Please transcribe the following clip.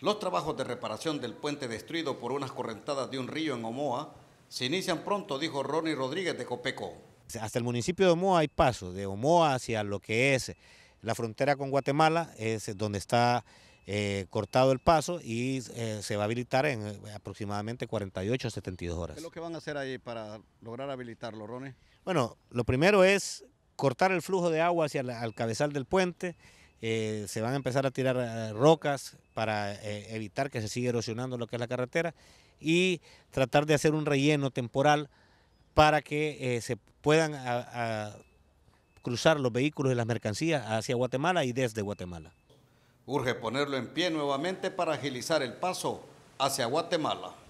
Los trabajos de reparación del puente destruido por unas correntadas de un río en Omoa se inician pronto, dijo Ronnie Rodríguez de Copeco. Hasta el municipio de Omoa hay paso, de Omoa hacia lo que es la frontera con Guatemala, es donde está eh, cortado el paso y eh, se va a habilitar en eh, aproximadamente 48 a 72 horas. ¿Qué es lo que van a hacer ahí para lograr habilitarlo, Ronnie? Bueno, lo primero es cortar el flujo de agua hacia el cabezal del puente, eh, se van a empezar a tirar eh, rocas para eh, evitar que se siga erosionando lo que es la carretera y tratar de hacer un relleno temporal para que se puedan cruzar los vehículos y las mercancías hacia Guatemala y desde Guatemala. Urge ponerlo en pie nuevamente para agilizar el paso hacia Guatemala.